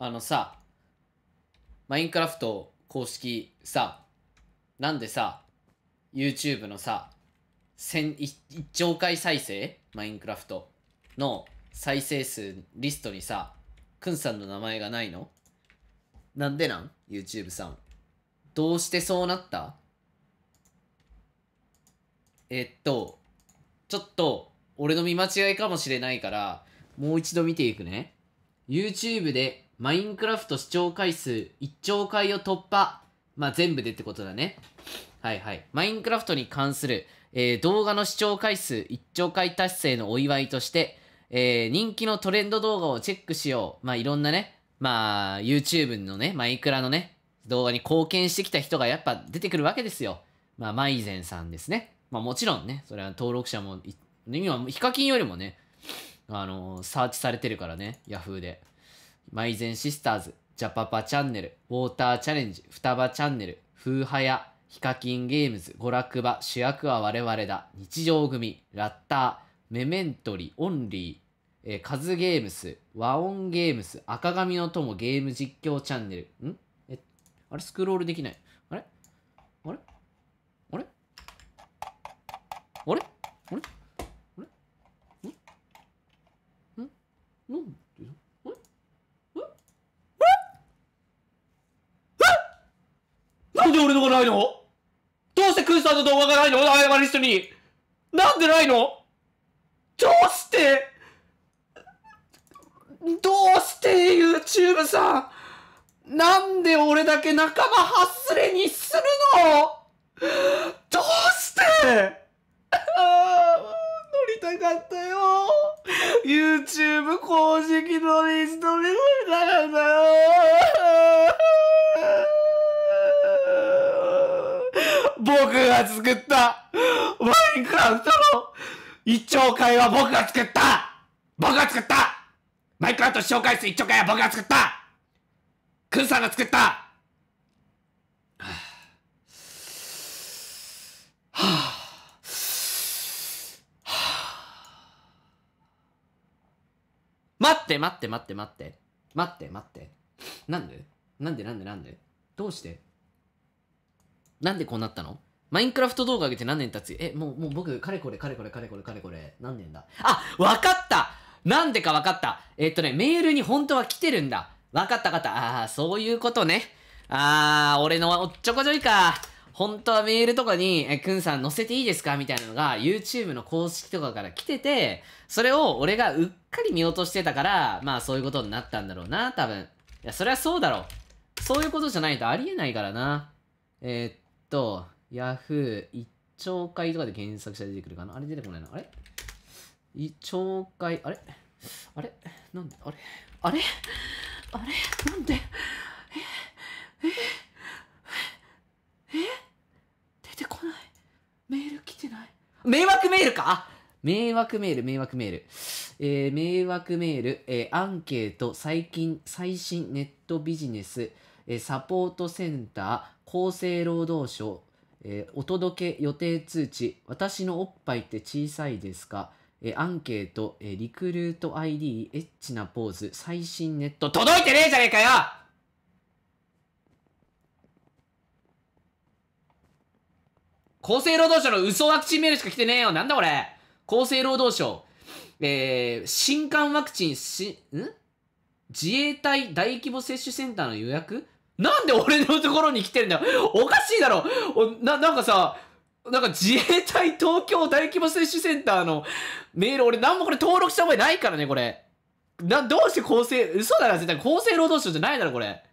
あのさ、マインクラフト公式さ、なんでさ、YouTube のさ、千1兆回再生マインクラフトの再生数リストにさ、くんさんの名前がないのなんでなん ?YouTube さん。どうしてそうなったえっと、ちょっと、俺の見間違いかもしれないから、もう一度見ていくね。YouTube でマインクラフト視聴回数1兆回を突破。まあ、全部でってことだね。はいはい。マインクラフトに関する、えー、動画の視聴回数1兆回達成のお祝いとして、えー、人気のトレンド動画をチェックしよう。まあ、いろんなね、まあ、YouTube のね、マイクラのね、動画に貢献してきた人がやっぱ出てくるわけですよ。まあ、マイゼンさんですね。まあ、もちろんね、それは登録者も、今、ヒカキンよりもね、あのー、サーチされてるからね、Yahoo で。マイゼンシスターズ、ジャパパチャンネル、ウォーターチャレンジ、双葉チャンネル、風はや、ヒカキンゲームズ、娯楽場、主役は我々だ、日常組、ラッター、メメントリ、オンリー、えー、カズゲームス、和音ゲームス、赤髪の友ゲーム実況チャンネル。んえ、あれスクロールできない。あれあれあれあれあれあれんんんないのどうしてクイズさんの動画がないの謝り人に。なんでないのどうしてどうして YouTube さんなんで俺だけ仲間外れにするのどうして乗りたかったよ YouTube 公式のリストに乗りたかったよ僕が作ったマインクラフトの一丁会は僕が作った僕が作ったマインクラフト紹介す一丁会は僕が作ったくんさんが作ったはあ待って待って待って待って待って待ってなんでなんでなんでなんでどうしてなんでこうなったのマインクラフト動画上げて何年経つえ、もう、もう僕、かれこれ、かれこれ、かれこれ、かれこれ、何年だあ、わかったなんでかわかった。えー、っとね、メールに本当は来てるんだ。わかった方、かった。あそういうことね。ああ、俺のおっちょこちょいか。本当はメールとかに、え、くんさん載せていいですかみたいなのが、YouTube の公式とかから来てて、それを俺がうっかり見落としてたから、まあそういうことになったんだろうな、多分。いや、そりゃそうだろう。そういうことじゃないとありえないからな。えー、っと、ヤフー一兆回とかで検索したら出てくるかなあれ出てこないな。あれ一兆回、あれあれなんであれあれあれなんでえええ出てこない。メール来てない。迷惑メールか迷惑メール、迷惑メール。えー、迷惑メール、えー、アンケート、最近、最新ネットビジネス、えー、サポートセンター、厚生労働省、えー、お届け予定通知、私のおっぱいって小さいですか、えー、アンケート、えー、リクルート ID、エッチなポーズ、最新ネット、届いてねえじゃねえかよ厚生労働省の嘘ワクチンメールしか来てねえよなんだこれ厚生労働省、えー、新刊ワクチンし、ん自衛隊大規模接種センターの予約なんで俺のところに来てるんだよ。おかしいだろな、なんかさ、なんか自衛隊東京大規模接種センターのメール、俺なんもこれ登録した覚えないからね、これ。な、どうして厚生、嘘だな、絶対厚生労働省じゃないだろ、これ。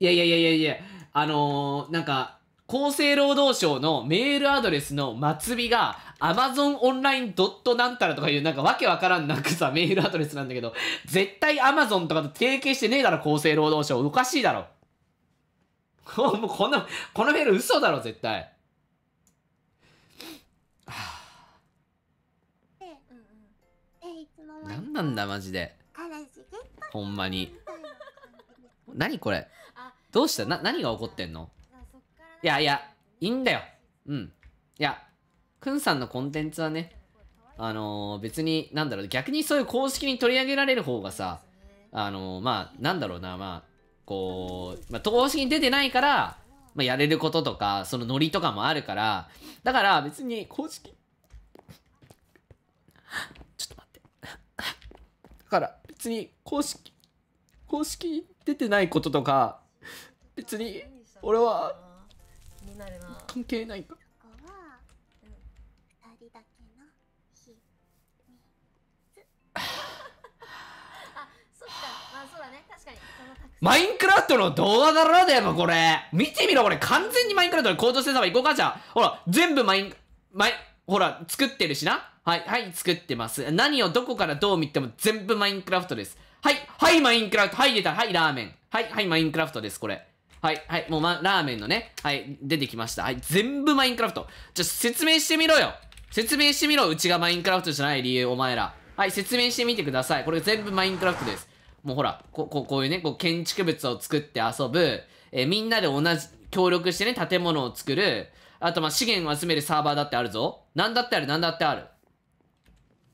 いやいやいやいやいや、あのー、なんか、厚生労働省のメールアドレスの末尾がアマゾンオンラインドットなんたらとかいうなんかわけわからんなくさ、メールアドレスなんだけど、絶対アマゾンとかと提携してねえだろ、厚生労働省。おかしいだろ。もうこんな、このメール嘘だろ、絶対。何なんだマジでほんまに何これどうしたな何が起こってんのいやいや、いいんだよ。うん。いや、くんさんのコンテンツはね、あのー、別に、なんだろう、逆にそういう公式に取り上げられる方がさ、あのー、まあ、なんだろうな、まあ、こう、まあ、公式に出てないから、まあ、やれることとか、そのノリとかもあるから、だから別に公式、ちょっと待って。だから別に公式、公式出てないこととか、別に俺はになるな関係ないかここは、うん、二人だけの秘密あそっかまあそうだね確かにマインクラフトの動画だろでもこれ見てみろこれ完全にマインクラフトの向上生産は行こうかじゃほら全部マインマイほら作ってるしなはいはい作ってます何をどこからどう見ても全部マインクラフトですはいはいマインクラフトはい出たはいラーメンはいはいマインクラフトですこれはい、はい、もう、ま、ラーメンのね、はい、出てきました。はい、全部マインクラフト。じゃ、説明してみろよ説明してみろうちがマインクラフトじゃない理由、お前ら。はい、説明してみてください。これ全部マインクラフトです。もうほら、こ、ここういうね、こう建築物を作って遊ぶ、えー、みんなで同じ、協力してね、建物を作る、あとまあ資源を集めるサーバーだってあるぞ。なんだってある、なんだってある。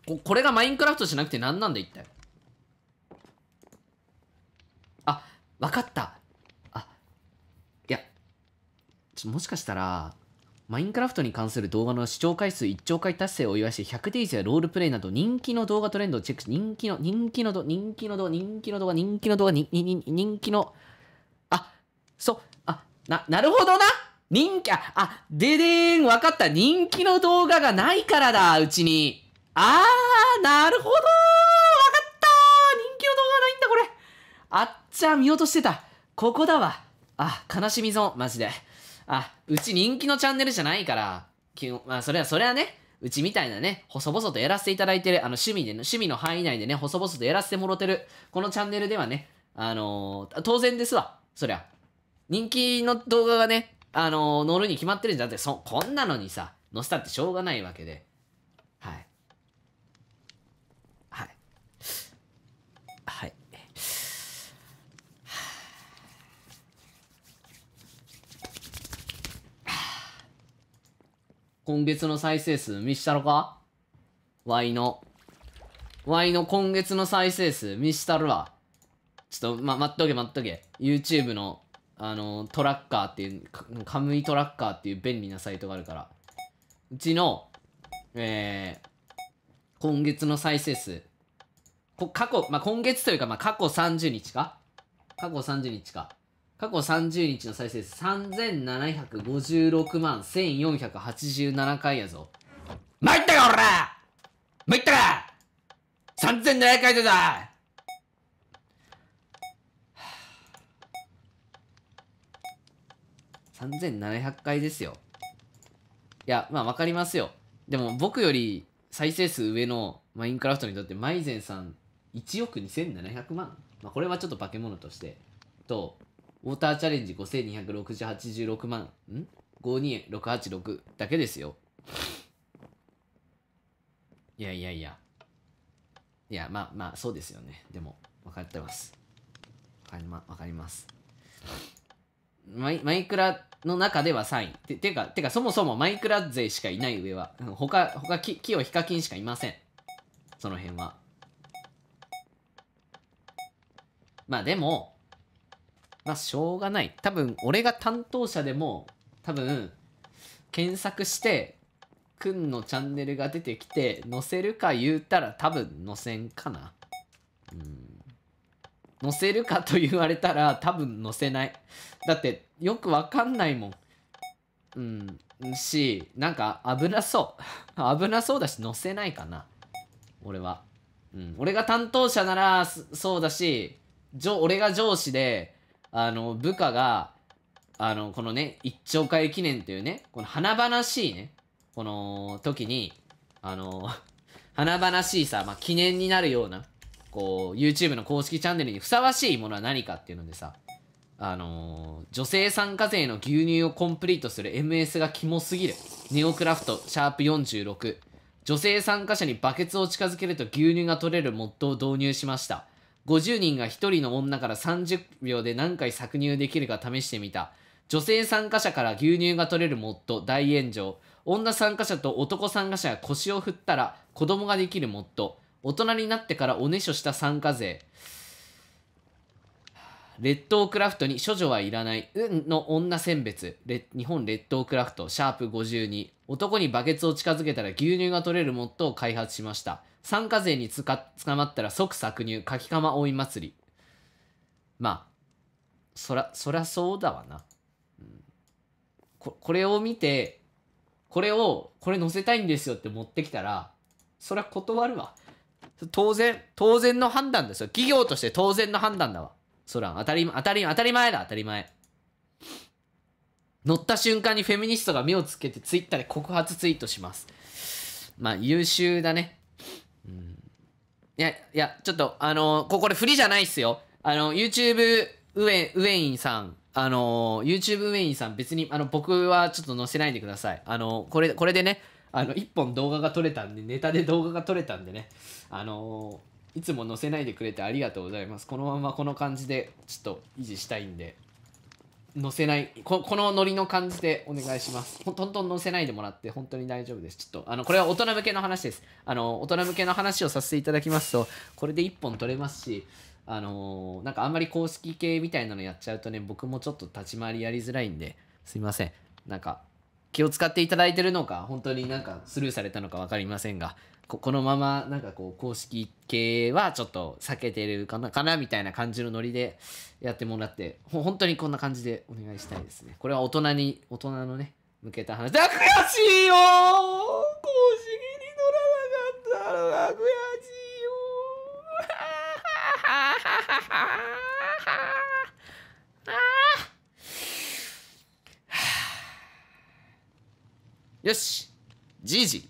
こ、これがマインクラフトじゃなくて何なんだ一体。あ、わかった。もしかしたら、マインクラフトに関する動画の視聴回数1兆回達成を祝いして1 0 0デイズやロールプレイなど人気の動画トレンドをチェックし、人気の、人気の動人気の動画、人気の動画、人気の動画、人気の、あ、そう、あ、な、なるほどな人気、あ、あ、ででーん、わかった。人気の動画がないからだ、うちに。あー、なるほどーわかったー人気の動画ないんだ、これあっちゃ見落としてた。ここだわ。あ、悲しみぞ、マジで。あ、うち人気のチャンネルじゃないから、まあ、それは、それはね、うちみたいなね、細々とやらせていただいてる、あの、趣味で、趣味の範囲内でね、細々とやらせてもろてる、このチャンネルではね、あのー、当然ですわ、そりゃ。人気の動画がね、あのー、乗るに決まってるんじゃなくて、そ、こんなのにさ、乗せたってしょうがないわけで。はい。今月の再生数見したろか ?Y の。Y の今月の再生数見したるわ。ちょっと、ま、待っとけ待っとけ。YouTube の、あの、トラッカーっていう、カムイトラッカーっていう便利なサイトがあるから。うちの、えー、今月の再生数。こ過去、まあ、今月というか、まあ、過去30日か過去30日か。過去30日の再生数3756万1487回やぞ。参ったか、おら参ったか !3700 回でだ3700回ですよ。いや、まあわかりますよ。でも僕より再生数上のマインクラフトにとってマイゼンさん1億2700万、まあ、これはちょっと化け物としてとウォーターチャレンジ5286万、ん ?52686 だけですよ。いやいやいや。いや、まあまあ、そうですよね。でも、分かってます。わかりま、かります。マイマイクラの中では3位。て、てか、てか、そもそもマイクラ勢しかいない上は、他、他、き、をヨヒカキンしかいません。その辺は。まあでも、まあ、しょうがない。多分、俺が担当者でも、多分、検索して、くんのチャンネルが出てきて、載せるか言うたら多分載せんかな。うん。載せるかと言われたら多分載せない。だって、よくわかんないもん。うん。し、なんか危なそう。危なそうだし、載せないかな。俺は。うん。俺が担当者なら、そうだし、俺が上司で、あの、部下が、あの、このね、一兆回記念というね、この華々しいね、この時に、あの、華々しいさ、まあ、記念になるような、こう、YouTube の公式チャンネルにふさわしいものは何かっていうのでさ、あの女性参加税の牛乳をコンプリートする MS がキモすぎる。ネオクラフト、シャープ46。女性参加者にバケツを近づけると牛乳が取れるモッドを導入しました。50人が1人の女から30秒で何回搾乳できるか試してみた。女性参加者から牛乳が取れるモッド大炎上。女参加者と男参加者が腰を振ったら子供ができるモッド。大人になってからおねしょした参加税。列島クラフトに処女はいらない、運の女選別、日本列島クラフト、シャープ52、男にバケツを近づけたら牛乳が取れるモットを開発しました。参加税につか捕まったら即搾乳、かきかま追い祭り。まあ、そら、そらそうだわな。うん、ここれを見て、これを、これ載せたいんですよって持ってきたら、そら断るわ。当然、当然の判断ですよ。企業として当然の判断だわ。そら、当たり、当たり、当たり前だ、当たり前。乗った瞬間にフェミニストが目をつけてツイッターで告発ツイートします。まあ、優秀だね。うん。いや、いや、ちょっと、あのー、こ、これ不利じゃないっすよ。あの、YouTube ウェウェインさん、あのー、YouTube ウェインさん、別に、あの、僕はちょっと載せないでください。あのー、これ、これでね、あの、一本動画が撮れたんで、ネタで動画が撮れたんでね、あのいつも載せないでくれてありがとうございます。このままこの感じでちょっと維持したいんで、載せない、このノリの感じでお願いします。ほとんど載せないでもらって本当に大丈夫です。ちょっと、あの、これは大人向けの話です。あの、大人向けの話をさせていただきますと、これで1本取れますし、あのー、なんかあんまり公式系みたいなのやっちゃうとね、僕もちょっと立ち回りやりづらいんで、すいません。なんか、気を使っていただいてるのか、本当になんかスルーされたのか分かりませんが、ここのままなんかこう公式系はちょっと避けてるかなかなみたいな感じのノリでやってもらってほ本当にこんな感じでお願いしたいですねこれは大人に大人のね向けた話だ悔しいよ公式に乗らなかったのが悔しいよよしじいじ